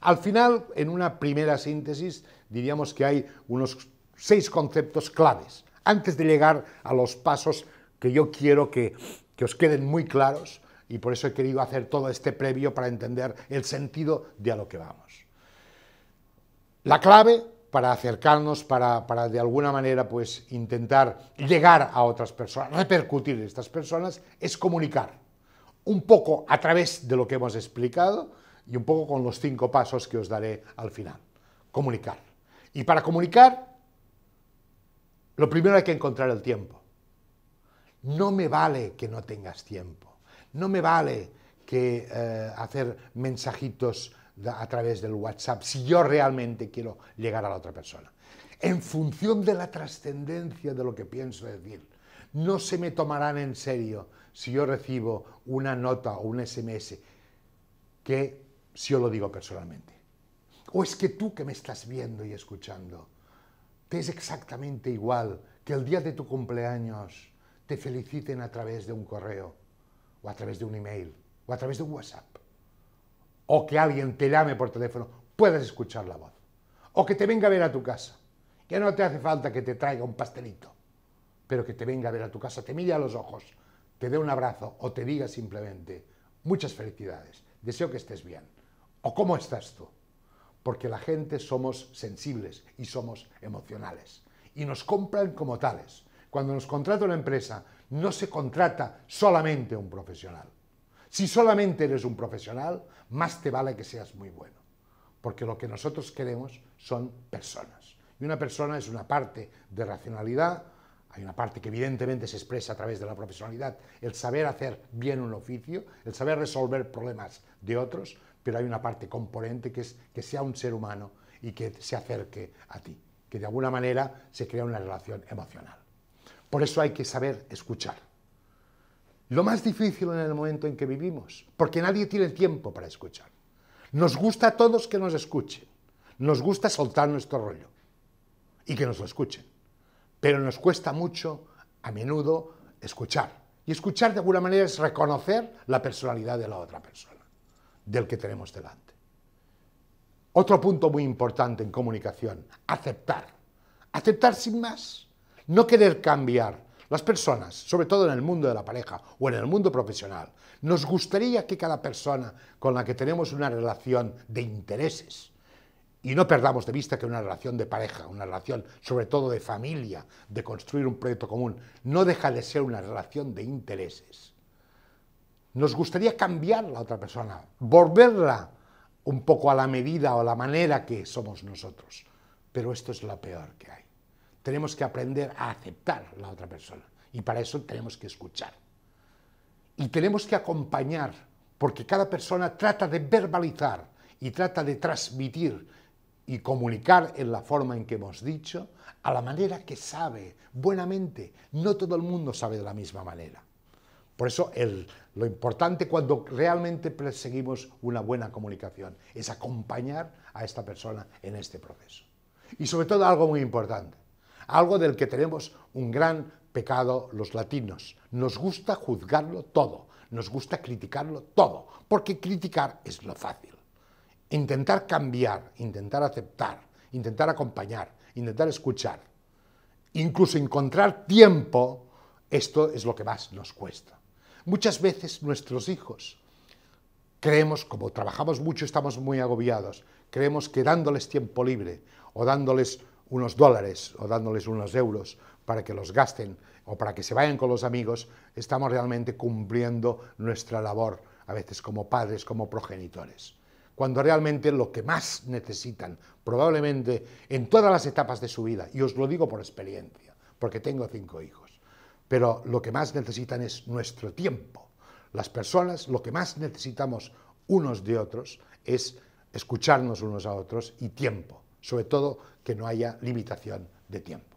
Al final, en una primera síntesis, diríamos que hay unos seis conceptos claves. Antes de llegar a los pasos que yo quiero que, os queden muy claros, y por eso he querido hacer todo este previo para entender el sentido de a lo que vamos. La clave para acercarnos, para, de alguna manera pues intentar llegar a otras personas, repercutir en estas personas, es comunicar. Un poco a través de lo que hemos explicado, y un poco con los cinco pasos que os daré al final. Comunicar. Y para comunicar, lo primero hay que encontrar el tiempo. No me vale que no tengas tiempo. No me vale que eh, hacer mensajitos a través del WhatsApp si yo realmente quiero llegar a la otra persona. En función de la trascendencia de lo que pienso decir, no se me tomarán en serio si yo recibo una nota o un SMS que si yo lo digo personalmente. O es que tú que me estás viendo y escuchando, te es exactamente igual que el día de tu cumpleaños te feliciten a través de un correo, o a través de un email, o a través de un WhatsApp, o que alguien te llame por teléfono, puedas escuchar la voz, o que te venga a ver a tu casa. que no te hace falta que te traiga un pastelito, pero que te venga a ver a tu casa, te mire a los ojos, te dé un abrazo o te diga simplemente muchas felicidades, deseo que estés bien. ¿O cómo estás tú? Porque la gente somos sensibles y somos emocionales. Y nos compran como tales. Cuando nos contrata una empresa, no se contrata solamente un profesional. Si solamente eres un profesional, más te vale que seas muy bueno. Porque lo que nosotros queremos son personas. Y una persona es una parte de racionalidad, hay una parte que evidentemente se expresa a través de la profesionalidad, el saber hacer bien un oficio, el saber resolver problemas de otros, pero hay una parte componente que es que sea un ser humano y que se acerque a ti, que de alguna manera se crea una relación emocional. Por eso hay que saber escuchar. Lo más difícil en el momento en que vivimos, porque nadie tiene tiempo para escuchar. Nos gusta a todos que nos escuchen, nos gusta soltar nuestro rollo y que nos lo escuchen, pero nos cuesta mucho a menudo escuchar. Y escuchar de alguna manera es reconocer la personalidad de la otra persona del que tenemos delante. Otro punto muy importante en comunicación, aceptar. Aceptar sin más, no querer cambiar. Las personas, sobre todo en el mundo de la pareja o en el mundo profesional, nos gustaría que cada persona con la que tenemos una relación de intereses, y no perdamos de vista que una relación de pareja, una relación sobre todo de familia, de construir un proyecto común, no deja de ser una relación de intereses nos gustaría cambiar la otra persona, volverla un poco a la medida o a la manera que somos nosotros. Pero esto es lo peor que hay. Tenemos que aprender a aceptar la otra persona y para eso tenemos que escuchar. Y tenemos que acompañar, porque cada persona trata de verbalizar y trata de transmitir y comunicar en la forma en que hemos dicho, a la manera que sabe, buenamente. No todo el mundo sabe de la misma manera. Por eso lo importante cuando realmente perseguimos una buena comunicación es acompañar a esta persona en este proceso. Y sobre todo algo muy importante, algo del que tenemos un gran pecado los latinos. Nos gusta juzgarlo todo, nos gusta criticarlo todo, porque criticar es lo fácil. Intentar cambiar, intentar aceptar, intentar acompañar, intentar escuchar, incluso encontrar tiempo, esto es lo que más nos cuesta. Muchas veces nuestros hijos creemos, como trabajamos mucho, estamos muy agobiados, creemos que dándoles tiempo libre o dándoles unos dólares o dándoles unos euros para que los gasten o para que se vayan con los amigos, estamos realmente cumpliendo nuestra labor, a veces como padres, como progenitores cuando realmente lo que más necesitan, probablemente en todas las etapas de su vida, y os lo digo por experiencia, porque tengo cinco hijos, pero lo que más necesitan es nuestro tiempo. Las personas lo que más necesitamos unos de otros es escucharnos unos a otros y tiempo, sobre todo que no haya limitación de tiempo.